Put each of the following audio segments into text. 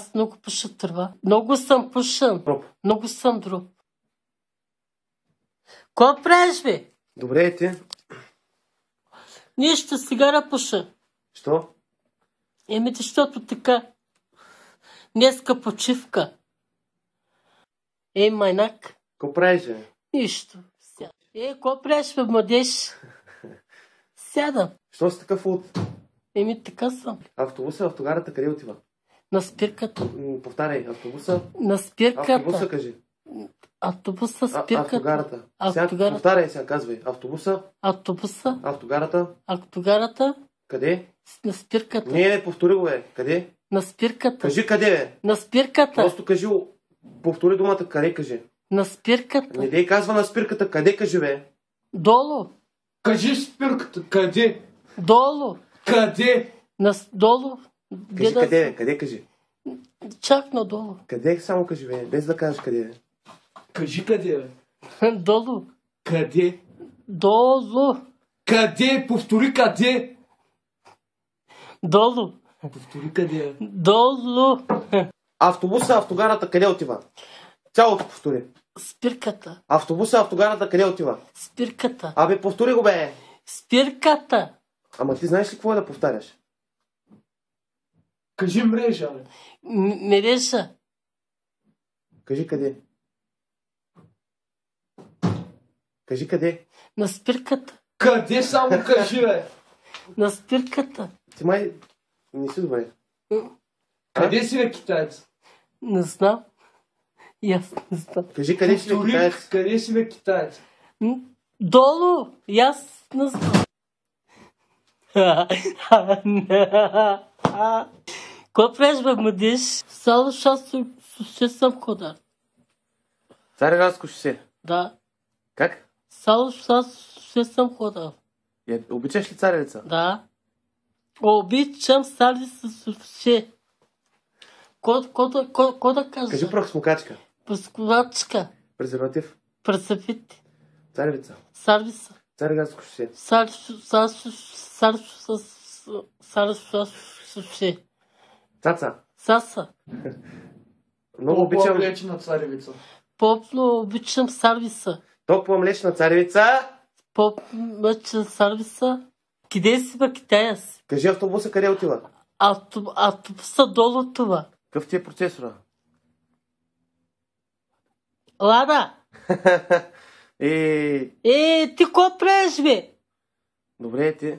Аз много пуша тръба. Много съм пушен. Много съм друг. Ко правиш ви? Добре е ти. Нищо, сигара пуша. Що? Еми, защото така. Днеска почивка. Ей, майнак. Ко правиш ви? Нищо. Е, ко правиш ви, младеж? Сядам. Що си такъв от? Еми, така съм. Автобуса в тогарата къде отива? На спирката. Повтаряй, автобуса. На спирката. Автобуса, кажи. Автобуса, спирката. автогарата. автогарата. Повтаряй сега, казвай. Автобуса. Автобуса. Автогарата. Автогарата. Къде? На спирката. Не, повтори го, бе. Къде? На спирката. Кажи къде, бе. На спирката. Просто кажи, повтори думата, къде кажи. На спирката. Не дей казва на спирката, къде кажи, бе. Долу. Кажи спирката, къде? Долу. Къде? На долу. Кажи къде, къде, къде кажи? Чак надолу. Къде е само кажи, бе? Без да кажеш къде е. Кажи къде е. Долу. Къде? Долу. Къде? Повтори къде? Долу. Повтори къде е. Долу. Автобуса, автогарата къде отива? Цялото повтори. Спирката. Автобуса, автогарата къде отива? Спирката. Абе, повтори го бе. Спирката. Ама ти знаеш ли какво е да повтаряш? Кажи мрежа. М- мереса. Кажи къде? Кажи къде? На спирката. Къде само кажи, бе? На спирката. Ти май не си добре. Къде си, бе, китаец? Не знам. Ясно не знам. Кажи къде си, бе, китаец? Къде си, бе, китаец? Долу. И не знам. Попрежваме диш, само шасто ще съм ходар. Цареградско шосе? Да. Как? Само шасто ще съм ходар. обичаш ли царевица? Да. Обичам сали с овче. Ко да кажа? Кажи прахосмукачка. Пръскувачка. Презерватив. Пръсъпит. Царевица. Царвица. Цареградско шосе. Царсо, царсо, царсо, царсо, Цаца. Цаца. Много обичам... Топла млечна царевица. Попло обичам сервиса. Топла млечна царевица. Попло млечна царевица. Къде си бе, Китая си? Кажи автобуса къде е отива? Авто... Автобуса долу това. Какъв ти е процесора? Лада! е... Е, ти ко правиш, бе? Добре, ти.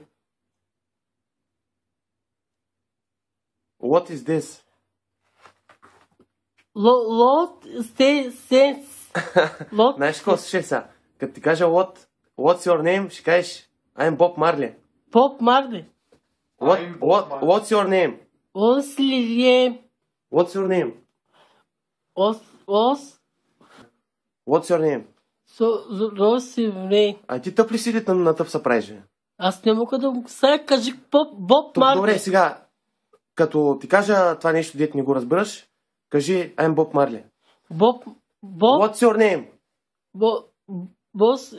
What is this? Лот се се. Лот. Знаеш какво се са? Като ти кажа what, what's your name, ще кажеш I'm Bob Marley. Bob Marley. What, what, what's your name? What's your name? What's your name? Os, os. What's your name? So, Rossi your А ти тъп ли си на, на тъп са правиш? Аз не мога да му кажа, кажи Bob, Боб Марли. Добре, сега, като ти кажа това нещо, дете не го разбираш, кажи I'm Bob Marley. Боб, Bob... What's your name? Боб, Бос,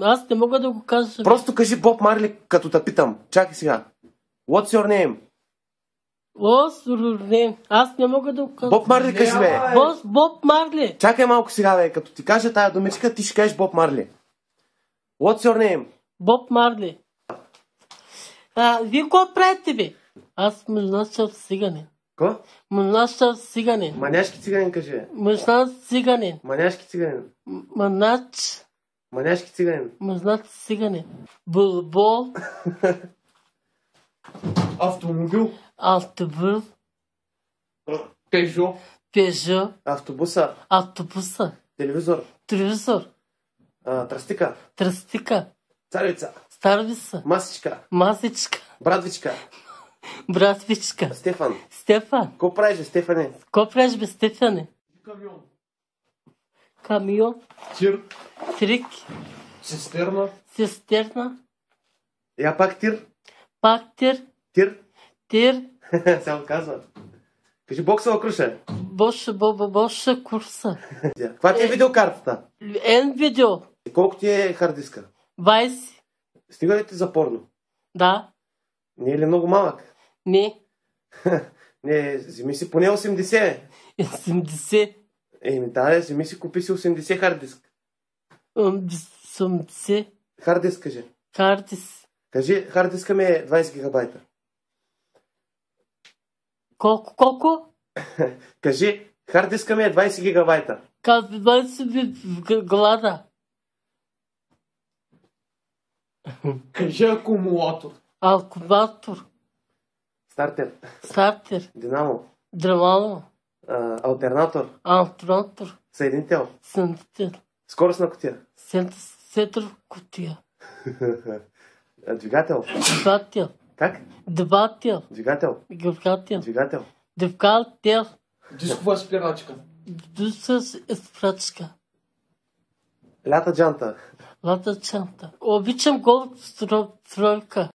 аз не мога да го кажа. Просто кажи Боб Марли, като те питам. Чакай сега. What's your name? Бос, Аз не мога да го кажа. Боб Марли, кажи бе. Бос, Боб Марли. Чакай малко сега, бе. Като ти кажа тая думичка, ти ще кажеш Боб Марли. What's your name? Боб Марли. А, вие какво правите, бе? Аз мълнашев циганин. Ко? Мълнашев циганин. Маняшки циганин, кажи. Мълнаш циганин. Маняшки циганин. Манач. Маняшки циганин. Мълнаш циганин. Бълбол. Автомобил. Автобус. Пежо. Пежо. Автобуса. Автобуса. Телевизор. Телевизор. тръстика. Тръстика. Царица. Старвица. Масичка. Масичка. Брадвичка. Брат Вичка. Стефан. Стефан. Ко правиш, Стефане? Ко правиш, бе, Стефане? Камион. Камион. Тир. Трик. Цистерна. Цистерна. Я пак тир. Пак тир. Тир. Тир. Сега го казва. Кажи боксова круша. Боша, боба, боша, курса. Е, каква ти е, е видеокартата? Ен видео. Колко ти е хардиска? 20. Стига ли ти за порно? Да. Не е ли много малък? Не. Не, вземи си поне 80. 80. Е, Еми да, вземи си, купи си 80 хардиск. 80. Хардиск, кажи. Хард Кажи, хардиска ми е 20 гигабайта. Колко, колко? кажи, хардиска ми е 20 гигабайта. Казва 20 глада. Кажи акумулатор. Акумулатор. Стартер. Стартер. Динамо. Дравало. Алтернатор. Алтернатор. Съединител. Съединител. на котия. Сетър котия. Двигател. Двигател. Как? Двигател. Двигател. Двигател. Двигател. Двигател. Дискова спирачка. Дискова спирачка. Лята джанта. Лята джанта. Обичам гол тройка.